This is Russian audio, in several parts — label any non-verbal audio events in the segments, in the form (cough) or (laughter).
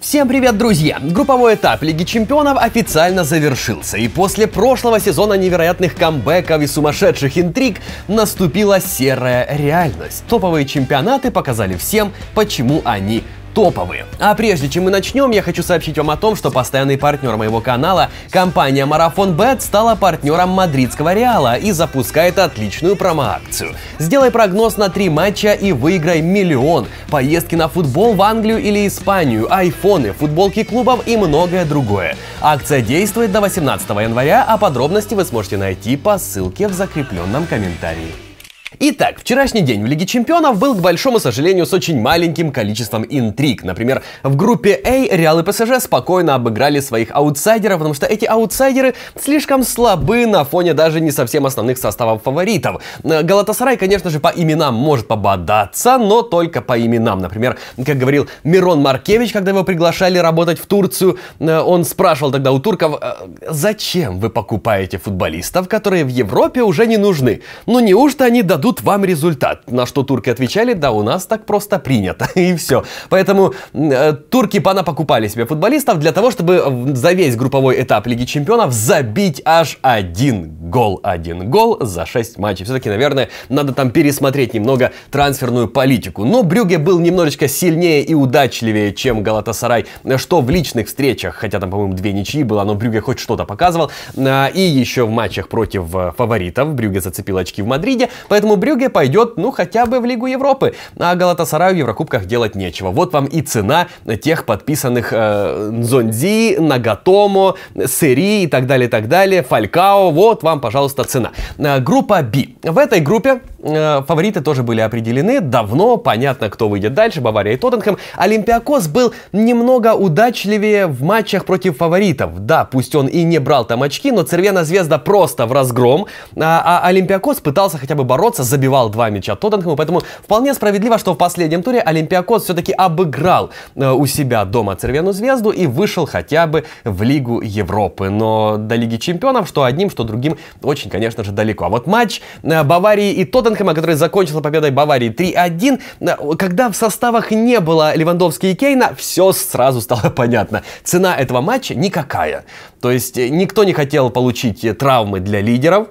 Всем привет, друзья! Групповой этап Лиги Чемпионов официально завершился, и после прошлого сезона невероятных камбэков и сумасшедших интриг наступила серая реальность. Топовые чемпионаты показали всем, почему они топовые. А прежде чем мы начнем, я хочу сообщить вам о том, что постоянный партнер моего канала, компания Марафон Бет, стала партнером мадридского Реала и запускает отличную промоакцию. Сделай прогноз на три матча и выиграй миллион, поездки на футбол в Англию или Испанию, айфоны, футболки клубов и многое другое. Акция действует до 18 января, а подробности вы сможете найти по ссылке в закрепленном комментарии. Итак, вчерашний день в Лиге Чемпионов был, к большому сожалению, с очень маленьким количеством интриг. Например, в группе А Реал и ПСЖ спокойно обыграли своих аутсайдеров, потому что эти аутсайдеры слишком слабы на фоне даже не совсем основных составов фаворитов. Галатасарай, конечно же, по именам может пободаться, но только по именам. Например, как говорил Мирон Маркевич, когда его приглашали работать в Турцию, э, он спрашивал тогда у турков, «Э, зачем вы покупаете футболистов, которые в Европе уже не нужны? Ну неужто они дадут дадут вам результат. На что турки отвечали, да, у нас так просто принято. (laughs) И все. Поэтому э, турки пана покупали себе футболистов для того, чтобы за весь групповой этап Лиги Чемпионов забить аж один гол. Один гол за шесть матчей. Все-таки, наверное, надо там пересмотреть немного трансферную политику. Но Брюге был немножечко сильнее и удачливее, чем Галатасарай, что в личных встречах, хотя там, по-моему, две ничьи было, но Брюге хоть что-то показывал. А, и еще в матчах против э, фаворитов Брюге зацепил очки в Мадриде, поэтому Поэтому Брюге пойдет, ну, хотя бы в Лигу Европы. А Галатасараю в Еврокубках делать нечего. Вот вам и цена тех подписанных э, Зонди, Нагатомо, Сери и так далее, и так далее, Фалькао. Вот вам, пожалуйста, цена. Э, группа B. В этой группе э, фавориты тоже были определены. Давно понятно, кто выйдет дальше. Бавария и Тоттенхэм. Олимпиакос был немного удачливее в матчах против фаворитов. Да, пусть он и не брал там очки, но Цервена Звезда просто в разгром. А, а Олимпиакос пытался хотя бы бороться Олимпиакоса забивал два мяча Тоттенхэму, поэтому вполне справедливо, что в последнем туре Олимпиакос все-таки обыграл э, у себя дома Цервену Звезду и вышел хотя бы в Лигу Европы. Но до Лиги Чемпионов, что одним, что другим, очень, конечно же, далеко. А вот матч э, Баварии и Тоттенхэма, который закончился победой Баварии 3-1, э, когда в составах не было Левандовски и Кейна, все сразу стало (laughs) понятно. Цена этого матча никакая. То есть э, никто не хотел получить э, травмы для лидеров,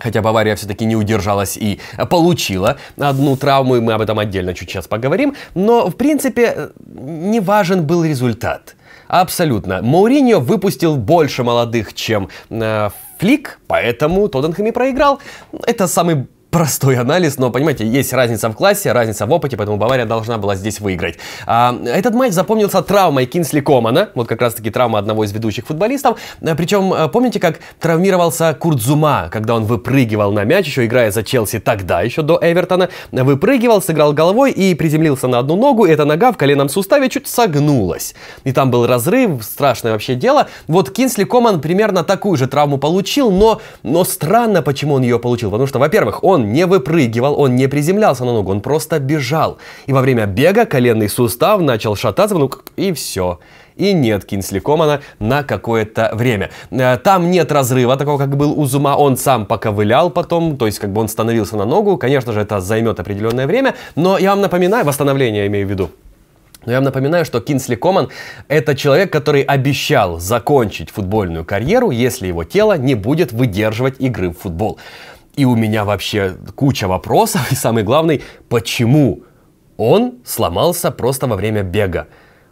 Хотя Бавария все-таки не удержалась и э, получила одну травму, и мы об этом отдельно чуть сейчас поговорим. Но, в принципе, э, не важен был результат. Абсолютно. Мауриньо выпустил больше молодых, чем э, Флик, поэтому Тоттенхэм и проиграл. Это самый простой анализ, но, понимаете, есть разница в классе, разница в опыте, поэтому Бавария должна была здесь выиграть. А, этот матч запомнился травмой Кинсли Комана, вот как раз-таки травма одного из ведущих футболистов. А, причем, а, помните, как травмировался Курдзума, когда он выпрыгивал на мяч, еще играя за Челси тогда, еще до Эвертона, выпрыгивал, сыграл головой и приземлился на одну ногу, и эта нога в коленном суставе чуть согнулась. И там был разрыв, страшное вообще дело. Вот Кинсли Коман примерно такую же травму получил, но, но странно, почему он ее получил, потому что, во-первых, он он не выпрыгивал, он не приземлялся на ногу, он просто бежал. И во время бега коленный сустав начал шататься, ну и все. И нет Кинсли-Комана на какое-то время. Э, там нет разрыва такого, как был у Зума. Он сам поковылял потом, то есть как бы он становился на ногу. Конечно же, это займет определенное время, но я вам напоминаю, восстановление я имею в виду, но я вам напоминаю, что Кинсли Коман – это человек, который обещал закончить футбольную карьеру, если его тело не будет выдерживать игры в футбол. И у меня вообще куча вопросов. И самый главный, почему он сломался просто во время бега?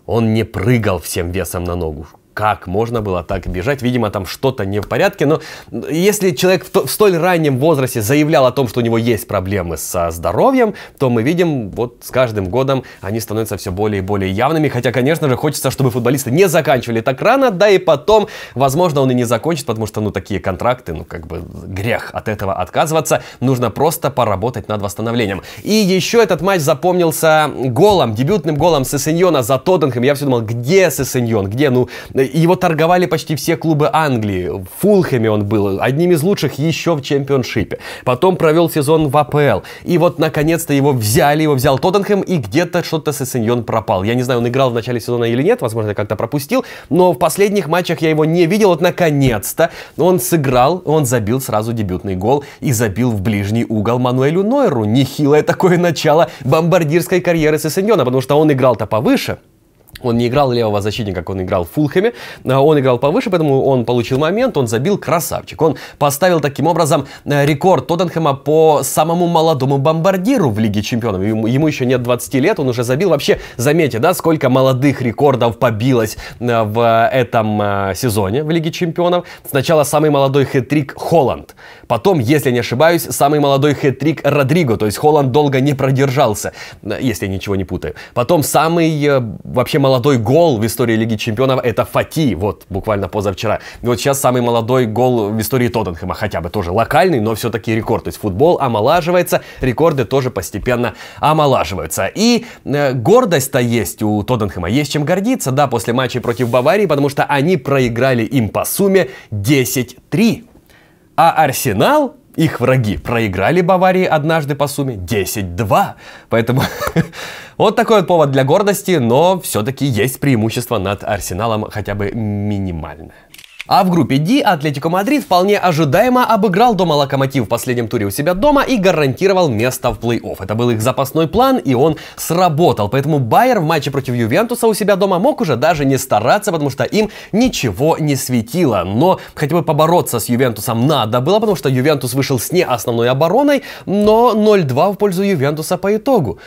Он не прыгал всем весом на ногу как можно было так бежать. Видимо, там что-то не в порядке. Но если человек в, в столь раннем возрасте заявлял о том, что у него есть проблемы со здоровьем, то мы видим, вот с каждым годом они становятся все более и более явными. Хотя, конечно же, хочется, чтобы футболисты не заканчивали так рано, да и потом, возможно, он и не закончит, потому что, ну, такие контракты, ну, как бы грех от этого отказываться. Нужно просто поработать над восстановлением. И еще этот матч запомнился голом, дебютным голом Сесеньона за Тоттенхэм. Я все думал, где Сесеньон? Где? Ну, его торговали почти все клубы Англии. В Фулхэме он был одним из лучших еще в чемпионшипе. Потом провел сезон в АПЛ. И вот, наконец-то, его взяли, его взял Тоттенхэм, и где-то что-то с Сессеньон пропал. Я не знаю, он играл в начале сезона или нет, возможно, как-то пропустил, но в последних матчах я его не видел. Вот, наконец-то, он сыграл, он забил сразу дебютный гол и забил в ближний угол Мануэлю Нойру. Нехилое такое начало бомбардирской карьеры Сессеньона, потому что он играл-то повыше, он не играл левого защитника, как он играл в Фулхэме. Э, он играл повыше, поэтому он получил момент, он забил красавчик. Он поставил таким образом э, рекорд Тоттенхэма по самому молодому бомбардиру в Лиге Чемпионов. Ему, ему еще нет 20 лет, он уже забил. Вообще, заметьте, да, сколько молодых рекордов побилось э, в этом сезоне в Лиге Чемпионов. Сначала самый молодой хэт-трик Холланд. Потом, если не ошибаюсь, самый молодой хэт-трик Родриго. То есть Холланд долго не продержался, если я ничего не путаю. Потом самый вообще вообще молодой гол в истории Лиги Чемпионов это Фати, вот буквально позавчера. И вот сейчас самый молодой гол в истории Тоттенхэма, хотя бы тоже локальный, но все-таки рекорд. То есть футбол омолаживается, рекорды тоже постепенно омолаживаются. И э, гордость-то есть у Тоттенхэма, есть чем гордиться, да, после матча против Баварии, потому что они проиграли им по сумме 10-3. А Арсенал их враги проиграли Баварии однажды по сумме 10-2. Поэтому (laughs) вот такой вот повод для гордости, но все-таки есть преимущество над Арсеналом хотя бы минимальное. А в группе D Атлетико Мадрид вполне ожидаемо обыграл дома Локомотив в последнем туре у себя дома и гарантировал место в плей-офф. Это был их запасной план, и он сработал. Поэтому Байер в матче против Ювентуса у себя дома мог уже даже не стараться, потому что им ничего не светило. Но хотя бы побороться с Ювентусом надо было, потому что Ювентус вышел с не основной обороной, но 0-2 в пользу Ювентуса по итогу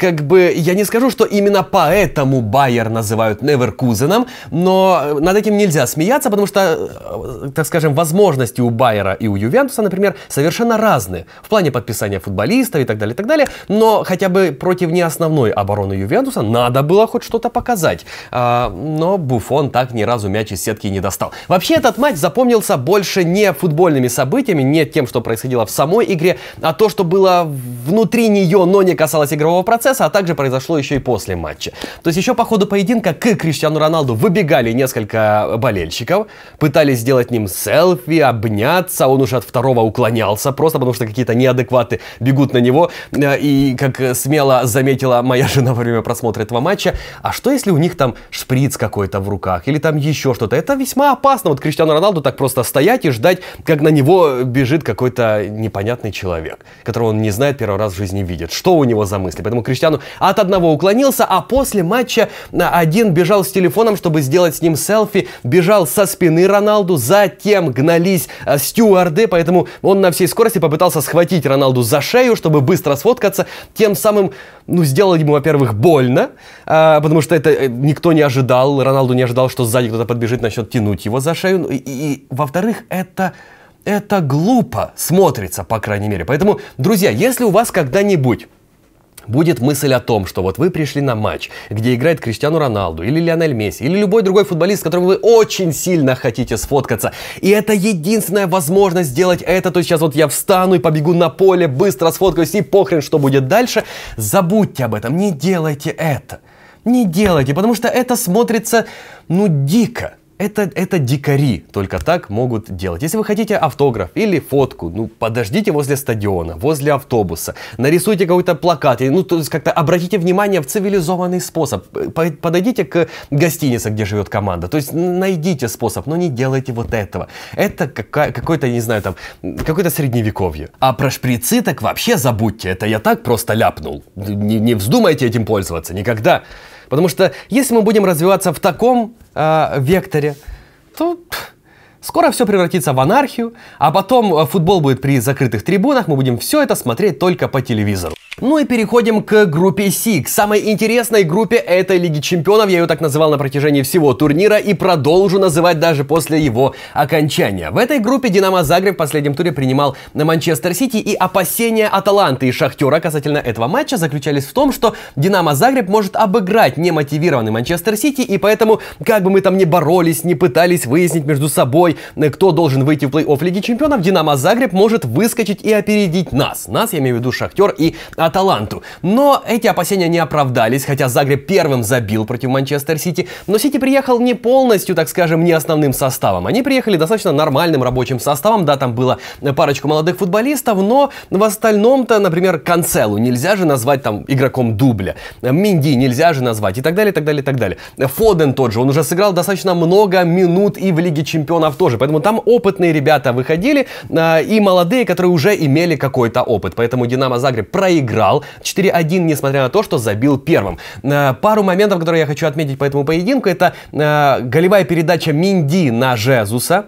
как бы я не скажу, что именно поэтому Байер называют Неверкузеном, но э, над этим нельзя смеяться, потому что, э, э, так скажем, возможности у Байера и у Ювентуса, например, совершенно разные в плане подписания футболистов и так далее, и так далее. Но хотя бы против не основной обороны Ювентуса надо было хоть что-то показать. А, но Буфон так ни разу мяч из сетки не достал. Вообще этот матч запомнился больше не футбольными событиями, не тем, что происходило в самой игре, а то, что было внутри нее, но не касалось игрового процесса процесса, а также произошло еще и после матча. То есть еще по ходу поединка к Криштиану Роналду выбегали несколько болельщиков, пытались сделать с ним селфи, обняться, он уже от второго уклонялся, просто потому что какие-то неадекваты бегут на него, э, и, как смело заметила моя жена во время просмотра этого матча, а что если у них там шприц какой-то в руках, или там еще что-то, это весьма опасно, вот Криштиану Роналду так просто стоять и ждать, как на него бежит какой-то непонятный человек, которого он не знает, первый раз в жизни видит, что у него за мысли, поэтому Криштиану Криштиану от одного уклонился, а после матча э, один бежал с телефоном, чтобы сделать с ним селфи, бежал со спины Роналду, затем гнались э, стюарды, поэтому он на всей скорости попытался схватить Роналду за шею, чтобы быстро сфоткаться, тем самым, ну, сделал ему, во-первых, больно, э, потому что это никто не ожидал, Роналду не ожидал, что сзади кто-то подбежит, начнет тянуть его за шею, ну, и, и во-вторых, это это глупо смотрится, по крайней мере. Поэтому, друзья, если у вас когда-нибудь будет мысль о том, что вот вы пришли на матч, где играет Криштиану Роналду или Лионель Месси, или любой другой футболист, с которым вы очень сильно хотите сфоткаться. И это единственная возможность сделать это. То есть сейчас вот я встану и побегу на поле, быстро сфоткаюсь и похрен, что будет дальше. Забудьте об этом, не делайте это. Не делайте, потому что это смотрится, ну, дико. Это, это дикари только так могут делать. Если вы хотите автограф или фотку, ну подождите возле стадиона, возле автобуса, нарисуйте какой-то плакат, ну то есть как-то обратите внимание в цивилизованный способ. Э, подойдите к гостинице, где живет команда, то есть найдите способ, но не делайте вот этого. Это какой-то, не знаю, там, какое-то средневековье. А про шприцы так вообще забудьте, это я так просто ляпнул. Не, не вздумайте этим пользоваться, никогда. Потому что если мы будем развиваться в таком э, векторе, то скоро все превратится в анархию, а потом э, футбол будет при закрытых трибунах, мы будем все это смотреть только по телевизору. Ну и переходим к группе Си, к самой интересной группе этой Лиги Чемпионов. Я ее так называл на протяжении всего турнира и продолжу называть даже после его окончания. В этой группе Динамо Загреб в последнем туре принимал на Манчестер Сити и опасения Аталанты и Шахтера касательно этого матча заключались в том, что Динамо Загреб может обыграть немотивированный Манчестер Сити и поэтому, как бы мы там ни боролись, не пытались выяснить между собой, кто должен выйти в плей-офф Лиги Чемпионов, Динамо Загреб может выскочить и опередить нас. Нас, я имею в виду Шахтер и Аталанты. Аталанту. Но эти опасения не оправдались, хотя Загреб первым забил против Манчестер Сити. Но Сити приехал не полностью, так скажем, не основным составом. Они приехали достаточно нормальным рабочим составом. Да, там было э, парочку молодых футболистов, но в остальном-то, например, Канцелу нельзя же назвать там игроком дубля. Э, Минди нельзя же назвать и так далее, и так далее, и так далее. Э, Фоден тот же, он уже сыграл достаточно много минут и в Лиге Чемпионов тоже. Поэтому там опытные ребята выходили и молодые, которые уже имели какой-то опыт. Поэтому Динамо Загреб проиграл проиграл 4-1, несмотря на то, что забил первым. Э, пару моментов, которые я хочу отметить по этому поединку, это э, голевая передача Минди на Жезуса,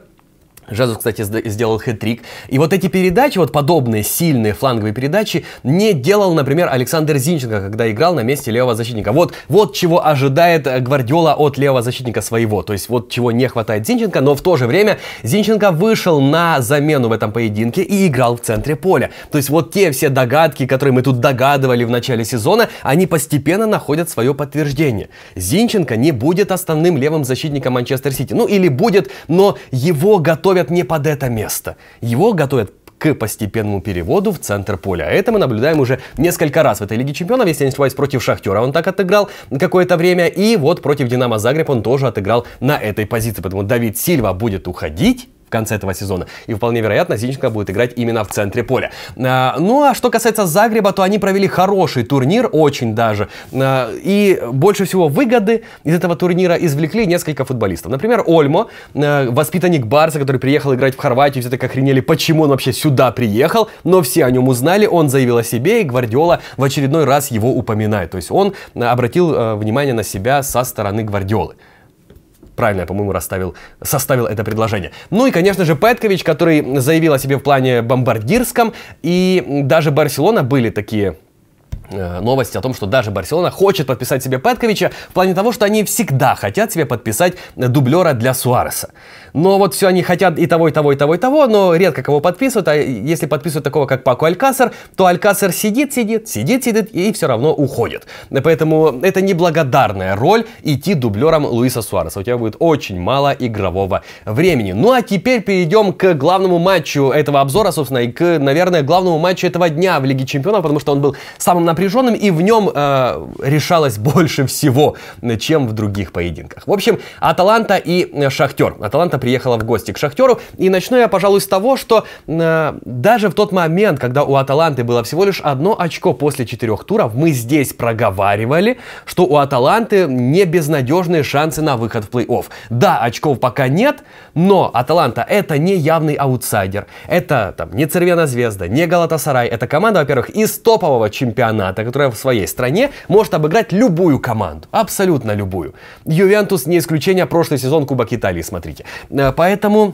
Жезус, кстати, сделал хэт И вот эти передачи, вот подобные сильные фланговые передачи, не делал, например, Александр Зинченко, когда играл на месте левого защитника. Вот, вот чего ожидает э, Гвардиола от левого защитника своего. То есть вот чего не хватает Зинченко, но в то же время Зинченко вышел на замену в этом поединке и играл в центре поля. То есть вот те все догадки, которые мы тут догадывали в начале сезона, они постепенно находят свое подтверждение. Зинченко не будет основным левым защитником Манчестер Сити. Ну или будет, но его готовят готовят не под это место. Его готовят к постепенному переводу в центр поля. А это мы наблюдаем уже несколько раз в этой Лиге Чемпионов. Если я не ошибаюсь, против Шахтера он так отыграл какое-то время. И вот против Динамо Загреб он тоже отыграл на этой позиции. Поэтому Давид Сильва будет уходить конце этого сезона. И вполне вероятно, Зинченко будет играть именно в центре поля. А, ну а что касается Загреба, то они провели хороший турнир, очень даже. А, и больше всего выгоды из этого турнира извлекли несколько футболистов. Например, Ольмо, а, воспитанник Барса, который приехал играть в Хорватию, все так охренели, почему он вообще сюда приехал, но все о нем узнали, он заявил о себе, и Гвардиола в очередной раз его упоминает. То есть он обратил внимание на себя со стороны Гвардиолы правильно, по-моему, расставил, составил это предложение. Ну и, конечно же, Петкович, который заявил о себе в плане бомбардирском, и даже Барселона были такие Э, новость о том, что даже Барселона хочет подписать себе Петковича в плане того, что они всегда хотят себе подписать э, дублера для Суареса. Но вот все они хотят и того, и того, и того, и того, но редко кого подписывают, а если подписывают такого, как Паку Алькасар, то Алькасар сидит, сидит, сидит, сидит и все равно уходит. Поэтому это неблагодарная роль идти дублером Луиса Суареса. У тебя будет очень мало игрового времени. Ну а теперь перейдем к главному матчу этого обзора, собственно, и к, наверное, главному матчу этого дня в Лиге Чемпионов, потому что он был самым напряженным напряженным, и в нем э, решалось (laughs) больше всего, чем в других поединках. В общем, Аталанта и э, Шахтер. Аталанта приехала в гости к Шахтеру, и начну я, пожалуй, с того, что э, даже в тот момент, когда у Аталанты было всего лишь одно очко после четырех туров, мы здесь проговаривали, что у Аталанты не безнадежные шансы на выход в плей-офф. Да, очков пока нет, но Аталанта это не явный аутсайдер. Это там не Цервена Звезда, не Галатасарай. Это команда, во-первых, из топового чемпионата, команда, которая в своей стране может обыграть любую команду, абсолютно любую. Ювентус не исключение, прошлый сезон Кубок Италии, смотрите. Э, поэтому...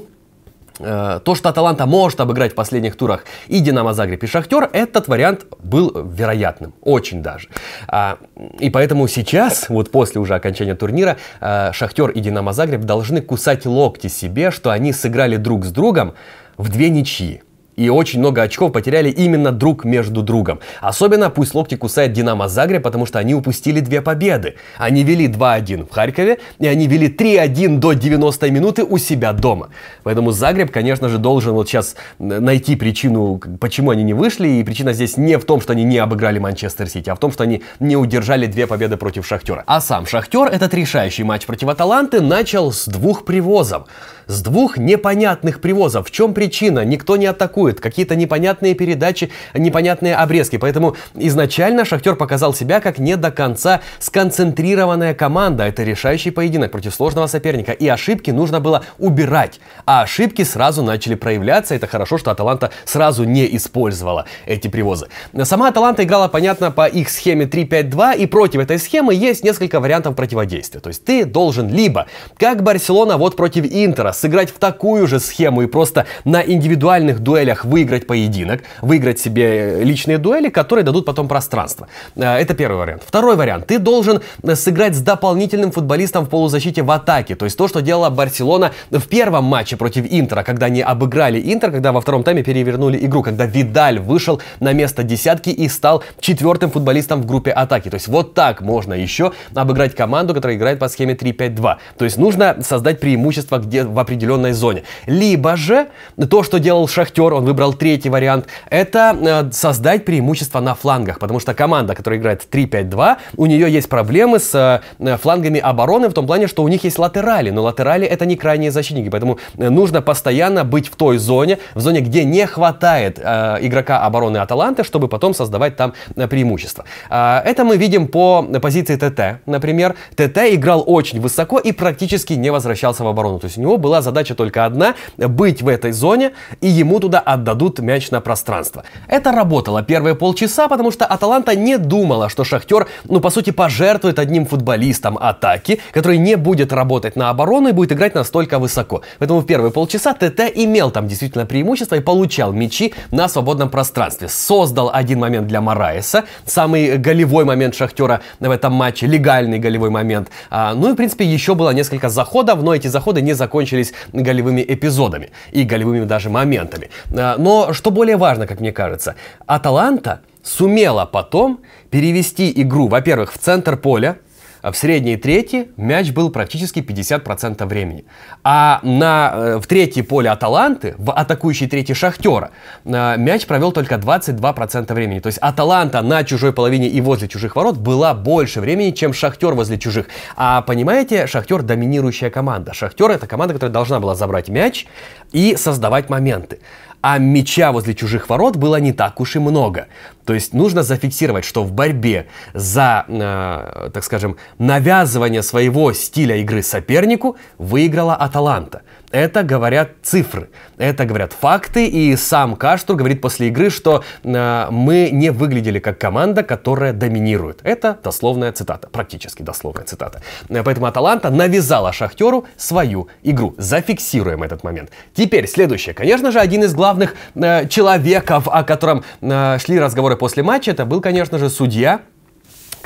Э, то, что Аталанта может обыграть в последних турах и Динамо Загреб, и Шахтер, этот вариант был вероятным, очень даже. А, и поэтому сейчас, вот после уже окончания турнира, э, Шахтер и Динамо Загреб должны кусать локти себе, что они сыграли друг с другом в две ничьи. И очень много очков потеряли именно друг между другом. Особенно пусть локти кусает Динамо Загреб, потому что они упустили две победы. Они вели 2-1 в Харькове, и они вели 3-1 до 90 минуты у себя дома. Поэтому Загреб, конечно же, должен вот сейчас найти причину, почему они не вышли. И причина здесь не в том, что они не обыграли Манчестер Сити, а в том, что они не удержали две победы против Шахтера. А сам Шахтер этот решающий матч против Аталанты начал с двух привозов. С двух непонятных привозов. В чем причина? Никто не атакует существует. Какие-то непонятные передачи, непонятные обрезки. Поэтому изначально «Шахтер» показал себя как не до конца сконцентрированная команда. Это решающий поединок против сложного соперника. И ошибки нужно было убирать. А ошибки сразу начали проявляться. Это хорошо, что «Аталанта» сразу не использовала эти привозы. Сама «Аталанта» играла, понятно, по их схеме 3-5-2. И против этой схемы есть несколько вариантов противодействия. То есть ты должен либо, как Барселона вот против Интера, сыграть в такую же схему и просто на индивидуальных дуэлях всех, выиграть поединок, выиграть себе э, личные дуэли, которые дадут потом пространство. Э, это первый вариант. Второй вариант. Ты должен э, сыграть с дополнительным футболистом в полузащите в атаке. То есть то, что делала Барселона в первом матче против Интера, когда они обыграли Интер, когда во втором тайме перевернули игру, когда Видаль вышел на место десятки и стал четвертым футболистом в группе атаки. То есть вот так можно еще обыграть команду, которая играет по схеме 3-5-2. То есть нужно создать преимущество где в определенной зоне. Либо же то, что делал Шахтер, он выбрал третий вариант, это э, создать преимущество на флангах, потому что команда, которая играет 3-5-2, у нее есть проблемы с э, э, флангами обороны в том плане, что у них есть латерали, но латерали это не крайние защитники, поэтому нужно постоянно быть в той зоне, в зоне, где не хватает игрока обороны Аталанты, чтобы потом создавать там преимущество. А, это мы видим по позиции ТТ, например. ТТ играл очень высоко и практически не возвращался в оборону, то есть у него была задача только одна, быть в этой зоне, и ему туда отдадут мяч на пространство. Это работало первые полчаса, потому что Аталанта не думала, что Шахтер, ну, по сути, пожертвует одним футболистом атаки, который не будет работать на оборону и будет играть настолько высоко. Поэтому в первые полчаса ТТ имел там действительно преимущество и получал мячи на свободном пространстве. Создал один момент для Мараеса, самый голевой момент Шахтера в этом матче, легальный голевой момент. А, ну и, в принципе, еще было несколько заходов, но эти заходы не закончились голевыми эпизодами и голевыми даже моментами. А, но что более важно, как мне кажется, Аталанта сумела потом перевести игру, во-первых, в центр поля, а в средней трети мяч был практически 50% времени. А на, э, в третье поле Аталанты, в атакующей трети Шахтера, э, мяч провел только 22% времени. То есть Аталанта на чужой половине и возле чужих ворот была больше времени, чем Шахтер возле чужих. А понимаете, Шахтер доминирующая команда. Шахтер это команда, которая должна была забрать мяч и создавать моменты а меча возле чужих ворот было не так уж и много. То есть нужно зафиксировать, что в борьбе за, э, так скажем, навязывание своего стиля игры сопернику выиграла Аталанта. Это говорят цифры, это говорят факты, и сам Каштур говорит после игры, что э, мы не выглядели как команда, которая доминирует. Это дословная цитата, практически дословная цитата. Э, поэтому Аталанта навязала Шахтеру свою игру. Зафиксируем этот момент. Теперь следующее. Конечно же, один из главных э, человеков, о котором э, шли разговоры после матча это был, конечно же, судья,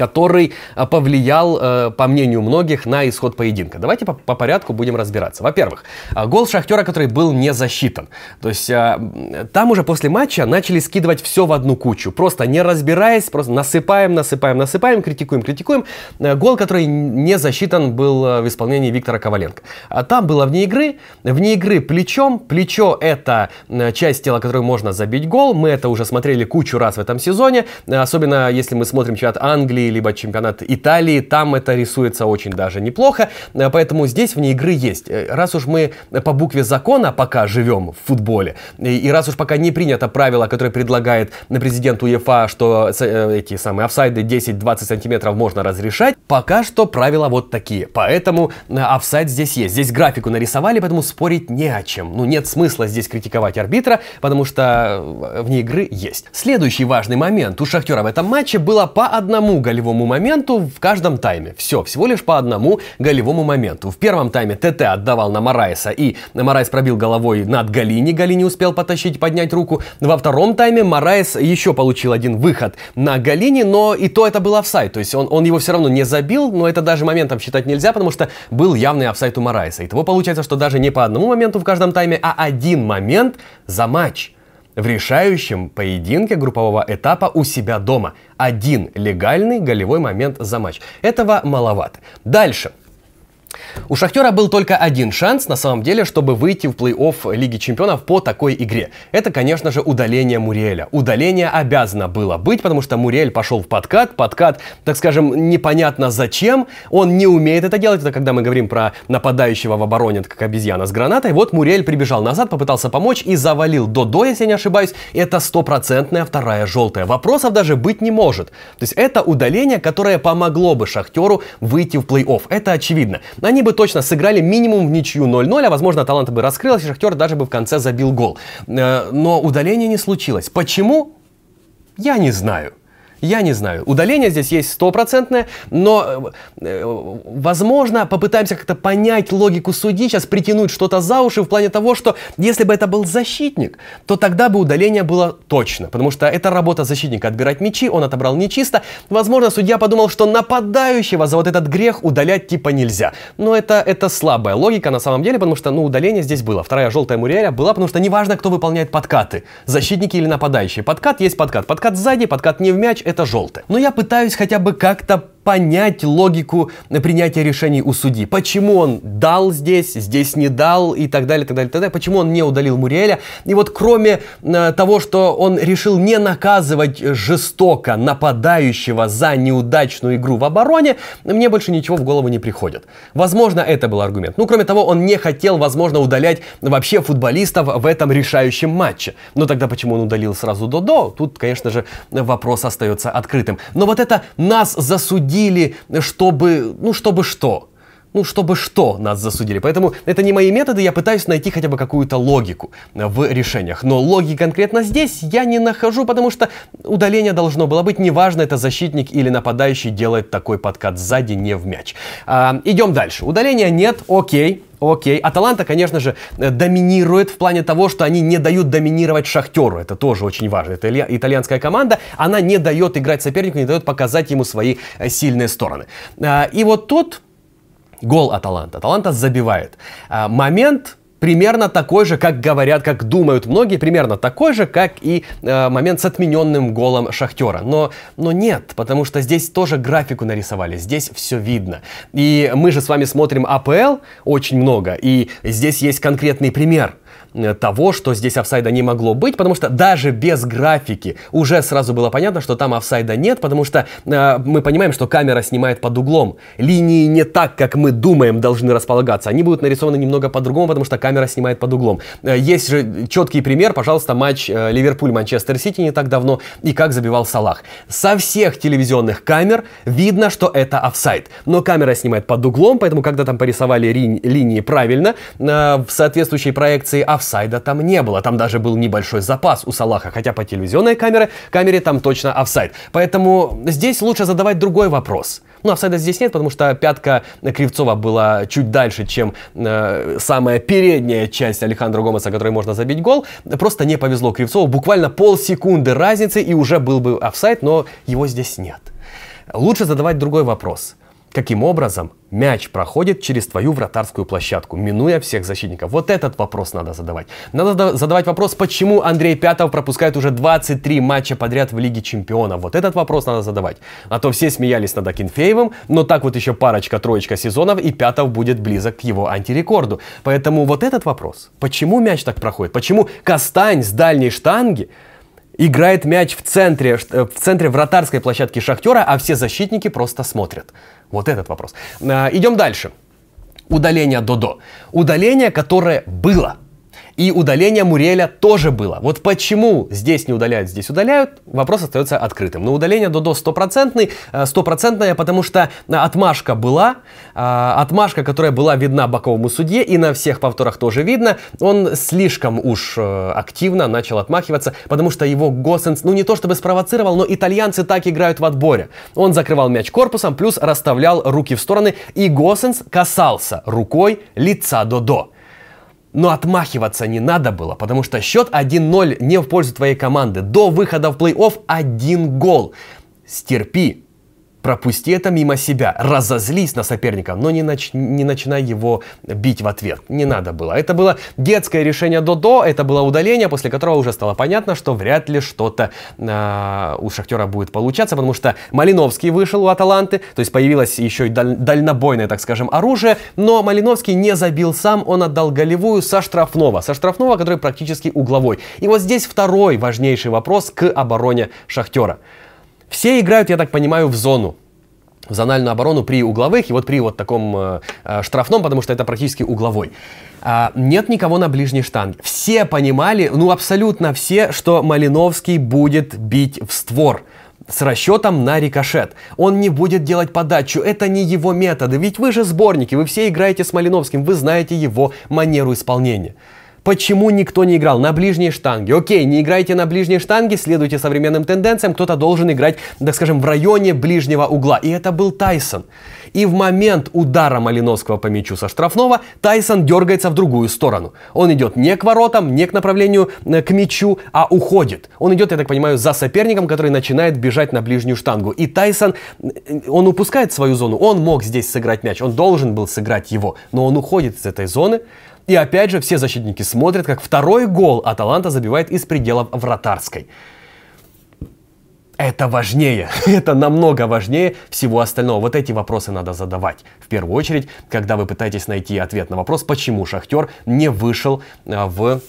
который э, повлиял, э, по мнению многих, на исход поединка. Давайте по, по порядку будем разбираться. Во-первых, э, гол Шахтера, который был не засчитан. То есть там уже после матча начали скидывать все в одну кучу, просто не разбираясь, просто насыпаем, насыпаем, насыпаем, критикуем, критикуем. Гол, который не засчитан был в исполнении Виктора Коваленко. А там было вне игры, вне игры плечом. Плечо это часть тела, которую можно забить гол. Мы это уже смотрели кучу раз в этом сезоне, особенно если мы смотрим чемпионат Англии либо чемпионат Италии, там это рисуется очень даже неплохо, э, поэтому здесь вне игры есть. Э, раз уж мы по букве закона пока живем в футболе, э, и раз уж пока не принято правило, которое предлагает на президент УЕФА, что эти самые офсайды 10-20 сантиметров можно разрешать, пока что правила вот такие. Поэтому офсайд здесь есть. Здесь графику нарисовали, поэтому спорить не о чем. Ну, нет смысла здесь критиковать арбитра, потому что вне игры есть. Следующий важный момент. У Шахтера в этом матче было по одному голю голевому моменту в каждом тайме. Все, всего лишь по одному голевому моменту. В первом тайме ТТ отдавал на Марайса и Марайс пробил головой над Галини, Галини успел потащить, поднять руку. Во втором тайме Марайс еще получил один выход на Галини, но и то это был офсайд, то есть он, он его все равно не забил, но это даже моментом считать нельзя, потому что был явный офсайд у Марайса. Итого получается, что даже не по одному моменту в каждом тайме, а один момент за матч в решающем поединке группового этапа у себя дома. Один легальный голевой момент за матч. Этого маловато. Дальше. У «Шахтера» был только один шанс, на самом деле, чтобы выйти в плей-офф Лиги Чемпионов по такой игре. Это, конечно же, удаление Муриэля. Удаление обязано было быть, потому что Муриэль пошел в подкат. Подкат, так скажем, непонятно зачем. Он не умеет это делать. Это когда мы говорим про нападающего в обороне, это как обезьяна с гранатой. Вот Муриэль прибежал назад, попытался помочь и завалил Додо, если я не ошибаюсь. Это стопроцентная вторая желтая. Вопросов даже быть не может. То есть это удаление, которое помогло бы «Шахтеру» выйти в плей-офф. Это очевидно. Но они бы точно сыграли минимум в ничью 0-0, а возможно талант бы раскрылась, и Шахтер даже бы в конце забил гол. Э, но удаления не случилось. Почему? Я не знаю. Я не знаю. Удаление здесь есть стопроцентное, но, э, э, возможно, попытаемся как-то понять логику судьи, сейчас притянуть что-то за уши в плане того, что если бы это был защитник, то тогда бы удаление было точно, потому что это работа защитника отбирать мячи, он отобрал нечисто. Возможно, судья подумал, что нападающего за вот этот грех удалять типа нельзя. Но это, это слабая логика на самом деле, потому что, ну, удаление здесь было. Вторая желтая Муриэля была, потому что неважно, кто выполняет подкаты, защитники или нападающие. Подкат есть подкат. Подкат сзади, подкат не в мяч, это желтое. Но я пытаюсь хотя бы как-то понять логику принятия решений у судьи. Почему он дал здесь, здесь не дал и так далее, так далее, так далее. Почему он не удалил Муриэля. И вот кроме э, того, что он решил не наказывать жестоко нападающего за неудачную игру в обороне, мне больше ничего в голову не приходит. Возможно, это был аргумент. Ну, кроме того, он не хотел, возможно, удалять вообще футболистов в этом решающем матче. Но тогда почему он удалил сразу Додо? Тут, конечно же, вопрос остается открытым. Но вот это нас засудили ходили, чтобы, ну, чтобы что? ну, чтобы что нас засудили. Поэтому это не мои методы, я пытаюсь найти хотя бы какую-то логику э, в решениях. Но логики конкретно здесь я не нахожу, потому что удаление должно было быть. Неважно, это защитник или нападающий делает такой подкат сзади, не в мяч. А, идем дальше. Удаления нет, окей. Окей. Аталанта, конечно же, э, доминирует в плане того, что они не дают доминировать Шахтеру. Это тоже очень важно. Это итальянская команда. Она не дает играть сопернику, не дает показать ему свои э, сильные стороны. А, и вот тут Гол Аталанта. Аталанта забивает. А, момент примерно такой же, как говорят, как думают многие, примерно такой же, как и э, момент с отмененным голом Шахтера. Но, но нет, потому что здесь тоже графику нарисовали, здесь все видно. И мы же с вами смотрим АПЛ очень много, и здесь есть конкретный пример – Э, того, что здесь офсайда не могло быть, потому что даже без графики уже сразу было понятно, что там офсайда нет, потому что э, мы понимаем, что камера снимает под углом. Линии не так, как мы думаем, должны располагаться. Они будут нарисованы немного по-другому, потому что камера снимает под углом. Э, есть же четкий пример, пожалуйста, матч э, Ливерпуль-Манчестер-Сити не так давно и как забивал Салах. Со всех телевизионных камер видно, что это офсайд. Но камера снимает под углом, поэтому когда там порисовали линии правильно э, в соответствующей проекции, и офсайда там не было. Там даже был небольшой запас у Салаха, хотя по телевизионной камере, камере там точно офсайд. Поэтому здесь лучше задавать другой вопрос. Ну, офсайда здесь нет, потому что пятка Кривцова была чуть дальше, чем э, самая передняя часть Алехандро Гомеса, которой можно забить гол. Просто не повезло Кривцову. Буквально полсекунды разницы и уже был бы офсайд, но его здесь нет. Лучше задавать другой вопрос. Каким образом мяч проходит через твою вратарскую площадку, минуя всех защитников? Вот этот вопрос надо задавать. Надо задавать вопрос, почему Андрей Пятов пропускает уже 23 матча подряд в Лиге Чемпионов. Вот этот вопрос надо задавать. А то все смеялись над Акинфеевым, но так вот еще парочка-троечка сезонов, и Пятов будет близок к его антирекорду. Поэтому вот этот вопрос, почему мяч так проходит? Почему Кастань с дальней штанги играет мяч в центре, э, в центре вратарской площадки Шахтера, а все защитники просто смотрят? Вот этот вопрос. А, идем дальше. Удаление Додо. Удаление, которое было. И удаление Муреля тоже было. Вот почему здесь не удаляют, здесь удаляют, вопрос остается открытым. Но удаление Додо стопроцентный, э, стопроцентное, потому что э, отмашка была, э, отмашка, которая была видна боковому судье, и на всех повторах тоже видно, он слишком уж активно начал отмахиваться, потому что его Госсенс, ну не то чтобы спровоцировал, но итальянцы так играют в отборе. Он закрывал мяч корпусом, плюс расставлял руки в стороны, и Госсенс касался рукой лица Додо. Но отмахиваться не надо было, потому что счет 1-0 не в пользу твоей команды. До выхода в плей-офф один гол. Стерпи, пропусти это мимо себя, разозлись на соперника, но не, нач... не начинай его бить в ответ. Не надо было. Это было детское решение Додо, это было удаление, после которого уже стало понятно, что вряд ли что-то э, у Шахтера будет получаться, потому что Малиновский вышел у Аталанты, то есть появилось еще и даль... дальнобойное, так скажем, оружие, но Малиновский не забил сам, он отдал голевую со штрафного, со штрафного, который практически угловой. И вот здесь второй важнейший вопрос к обороне Шахтера. Все играют, я так понимаю, в зону в зональную оборону при угловых и вот при вот таком э, э, штрафном, потому что это практически угловой. А, нет никого на ближней штанге. Все понимали, ну абсолютно все, что Малиновский будет бить в створ с расчетом на рикошет. Он не будет делать подачу, это не его методы, ведь вы же сборники, вы все играете с Малиновским, вы знаете его манеру исполнения. Почему никто не играл на ближней штанге? Окей, не играйте на ближней штанге, следуйте современным тенденциям, кто-то должен играть, так скажем, в районе ближнего угла. И это был Тайсон. И в момент удара Малиновского по мячу со штрафного Тайсон дергается в другую сторону. Он идет не к воротам, не к направлению э, к мячу, а уходит. Он идет, я так понимаю, за соперником, который начинает бежать на ближнюю штангу. И Тайсон, э, он упускает свою зону. Он мог здесь сыграть мяч, он должен был сыграть его, но он уходит из этой зоны, и опять же, все защитники смотрят, как второй гол Аталанта забивает из пределов вратарской. Это важнее, (laughs) это намного важнее всего остального. Вот эти вопросы надо задавать. В первую очередь, когда вы пытаетесь найти ответ на вопрос, почему Шахтер не вышел а, в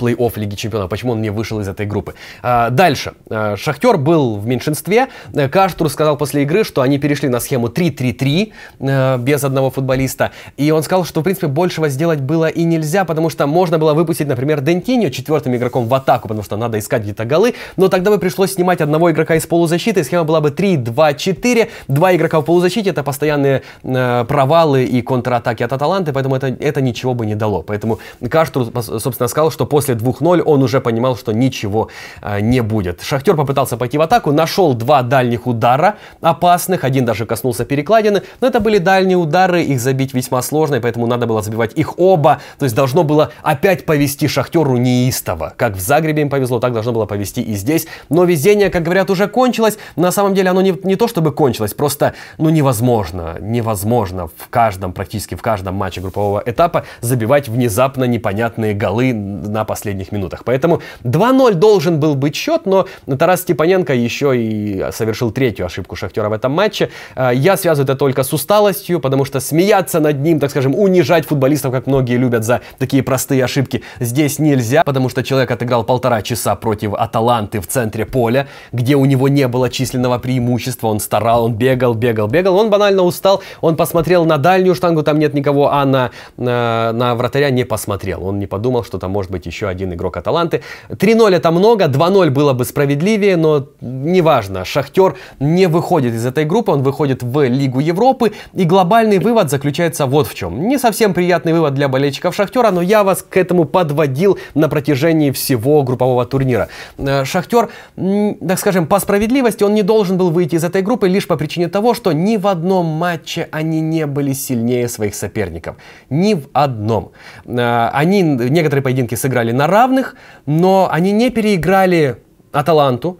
плей-офф Лиги Чемпионов, почему он не вышел из этой группы. А, дальше. А, Шахтер был в меньшинстве. Э, Каштур сказал после игры, что они перешли на схему 3-3-3 э, без одного футболиста. И он сказал, что, в принципе, большего сделать было и нельзя, потому что можно было выпустить, например, Дентиньо четвертым игроком в атаку, потому что надо искать где-то голы, но тогда бы пришлось снимать одного игрока из полузащиты, схема была бы 3-2-4, два игрока в полузащите, это постоянные э, провалы и контратаки от Аталанты, поэтому это, это ничего бы не дало. Поэтому Каштур, собственно, сказал, что после после 2-0 он уже понимал, что ничего э, не будет. Шахтер попытался пойти в атаку, нашел два дальних удара опасных, один даже коснулся перекладины, но это были дальние удары, их забить весьма сложно, и поэтому надо было забивать их оба, то есть должно было опять повести Шахтеру неистово. Как в Загребе им повезло, так должно было повести и здесь. Но везение, как говорят, уже кончилось. На самом деле оно не, не то чтобы кончилось, просто ну невозможно, невозможно в каждом, практически в каждом матче группового этапа забивать внезапно непонятные голы на пост последних минутах. Поэтому 2-0 должен был быть счет, но Тарас Степаненко еще и совершил третью ошибку Шахтера в этом матче. Э, я связываю это только с усталостью, потому что смеяться над ним, так скажем, унижать футболистов, как многие любят за такие простые ошибки, здесь нельзя, потому что человек отыграл полтора часа против Аталанты в центре поля, где у него не было численного преимущества, он старал, он бегал, бегал, бегал, он банально устал, он посмотрел на дальнюю штангу, там нет никого, а на, на, э, на вратаря не посмотрел, он не подумал, что там может быть еще один игрок Аталанты. 3-0 это много, 2-0 было бы справедливее, но неважно. Шахтер не выходит из этой группы, он выходит в Лигу Европы. И глобальный вывод заключается вот в чем. Не совсем приятный вывод для болельщиков Шахтера, но я вас к этому подводил на протяжении всего группового турнира. Э, Шахтер, так скажем, по справедливости, он не должен был выйти из этой группы лишь по причине того, что ни в одном матче они не были сильнее своих соперников. Ни в одном. Э, они некоторые поединки сыграли на равных, но они не переиграли Аталанту,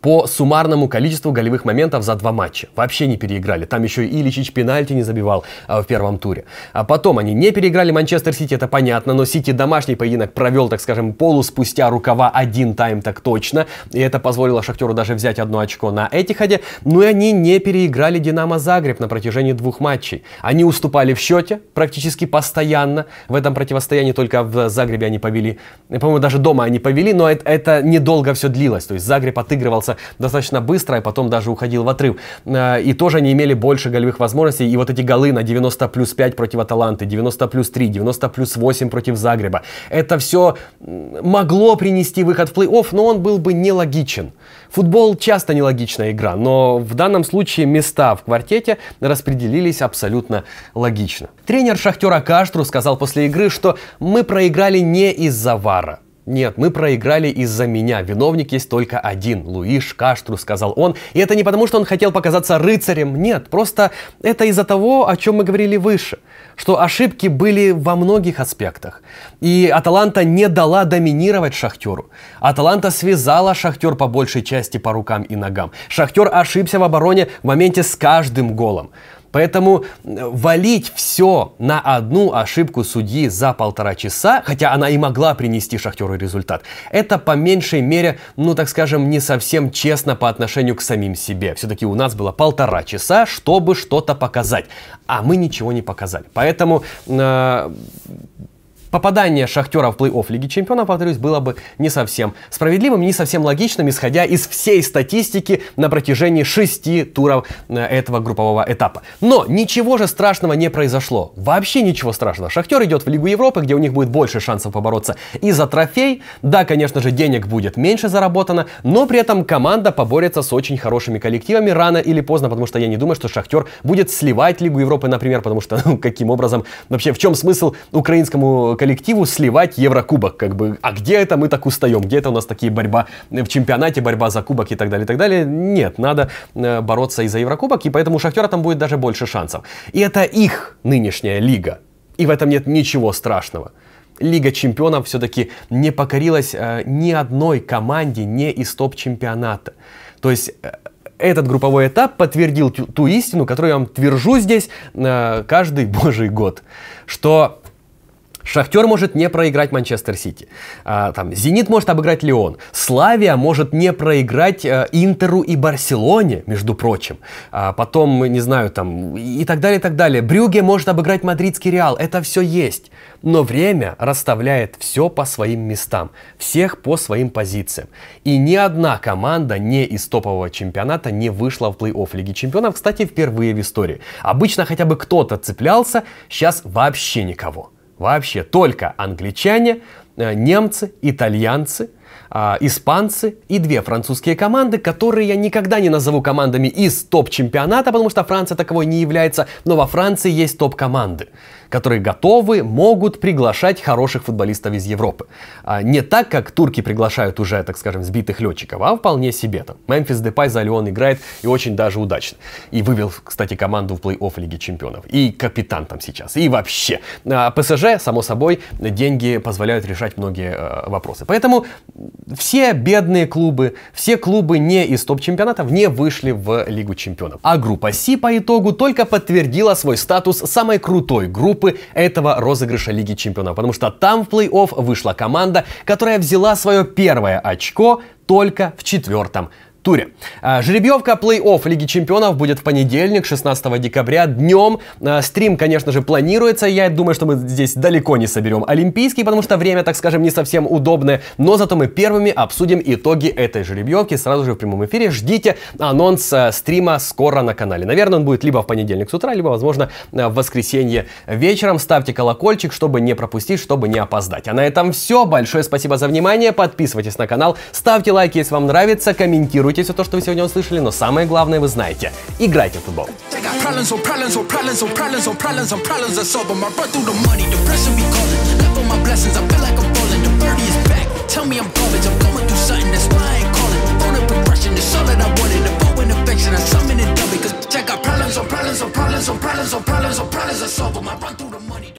по суммарному количеству голевых моментов за два матча. Вообще не переиграли. Там еще и Ильичич пенальти не забивал а, в первом туре. А потом они не переиграли Манчестер Сити, это понятно, но Сити домашний поединок провел, так скажем, полу спустя рукава один тайм так точно. И это позволило Шахтеру даже взять одно очко на Этихаде. но ну и они не переиграли Динамо Загреб на протяжении двух матчей. Они уступали в счете практически постоянно. В этом противостоянии только в Загребе они повели. По-моему, даже дома они повели, но это, это недолго все длилось. То есть Загреб отыгрывал отыгрывался достаточно быстро, и потом даже уходил в отрыв. Э, и тоже они имели больше голевых возможностей. И вот эти голы на 90 плюс 5 против Аталанты, 90 плюс 3, 90 плюс 8 против Загреба. Это все могло принести выход в плей-офф, но он был бы нелогичен. Футбол часто нелогичная игра, но в данном случае места в квартете распределились абсолютно логично. Тренер «Шахтера» Каштру сказал после игры, что «мы проиграли не из-за вара». Нет, мы проиграли из-за меня. Виновник есть только один. Луиш Каштру, сказал он. И это не потому, что он хотел показаться рыцарем. Нет, просто это из-за того, о чем мы говорили выше. Что ошибки были во многих аспектах. И Аталанта не дала доминировать Шахтеру. Аталанта связала Шахтер по большей части по рукам и ногам. Шахтер ошибся в обороне в моменте с каждым голом. Поэтому э, валить все на одну ошибку судьи за полтора часа, хотя она и могла принести Шахтеру результат, это по меньшей мере, ну так скажем, не совсем честно по отношению к самим себе. Все-таки у нас было полтора часа, чтобы что-то показать, а мы ничего не показали. Поэтому э, Попадание «Шахтера» в плей-офф Лиги Чемпионов, повторюсь, было бы не совсем справедливым, не совсем логичным, исходя из всей статистики на протяжении шести туров э, этого группового этапа. Но ничего же страшного не произошло. Вообще ничего страшного. «Шахтер» идет в Лигу Европы, где у них будет больше шансов побороться и за трофей. Да, конечно же, денег будет меньше заработано, но при этом команда поборется с очень хорошими коллективами рано или поздно, потому что я не думаю, что «Шахтер» будет сливать Лигу Европы, например, потому что (laughs) ну, каким образом, вообще в чем смысл украинскому коллективу сливать Еврокубок. Как бы, а где это мы так устаем? Где это у нас такие борьба э, в чемпионате, борьба за кубок и так далее, и так далее? Нет, надо э, бороться и за Еврокубок, и поэтому у Шахтера там будет даже больше шансов. И это их нынешняя лига. И в этом нет ничего страшного. Лига чемпионов все-таки не покорилась э, ни одной команде не из топ-чемпионата. То есть этот групповой этап подтвердил ту, ту истину, которую я вам твержу здесь э, каждый (laughs) божий год, что Шахтер может не проиграть Манчестер Сити. А, там, Зенит может обыграть Леон. Славия может не проиграть э, Интеру и Барселоне, между прочим. А, потом, не знаю, там, и так далее, и так далее. Брюге может обыграть Мадридский Реал. Это все есть. Но время расставляет все по своим местам. Всех по своим позициям. И ни одна команда не из топового чемпионата не вышла в плей-офф Лиги Чемпионов. Кстати, впервые в истории. Обычно хотя бы кто-то цеплялся, сейчас вообще никого. Вообще только англичане, э, немцы, итальянцы, а, испанцы и две французские команды, которые я никогда не назову командами из топ-чемпионата, потому что Франция таковой не является, но во Франции есть топ-команды которые готовы, могут приглашать хороших футболистов из Европы. А, не так, как турки приглашают уже, так скажем, сбитых летчиков, а вполне себе. Там, Мемфис Депай за Леон играет и очень даже удачно. И вывел, кстати, команду в плей-офф Лиги Чемпионов. И капитан там сейчас, и вообще. А ПСЖ, само собой, деньги позволяют решать многие э, вопросы. Поэтому все бедные клубы, все клубы не из топ-чемпионатов не вышли в Лигу Чемпионов. А группа Си по итогу только подтвердила свой статус самой крутой группы группы этого розыгрыша Лиги Чемпионов, потому что там в плей-офф вышла команда, которая взяла свое первое очко только в четвертом туре. А, Жеребьевка плей-офф Лиги Чемпионов будет в понедельник, 16 декабря, днем. А, стрим, конечно же, планируется. Я думаю, что мы здесь далеко не соберем олимпийский, потому что время, так скажем, не совсем удобное. Но зато мы первыми обсудим итоги этой жеребьевки сразу же в прямом эфире. Ждите анонс а, стрима скоро на канале. Наверное, он будет либо в понедельник с утра, либо, возможно, в воскресенье вечером. Ставьте колокольчик, чтобы не пропустить, чтобы не опоздать. А на этом все. Большое спасибо за внимание. Подписывайтесь на канал, ставьте лайки, если вам нравится, комментируйте Запомните все то, что вы сегодня услышали, но самое главное вы знаете. Играйте в футбол. Tell me I'm garbage, I'm going through something, that's why I ain't calling Phone and progression, it's all that I wanted The bow and affection, I summon and double Cause check out problems on problems on problems on problems on problems on problems I solve them, I run through the money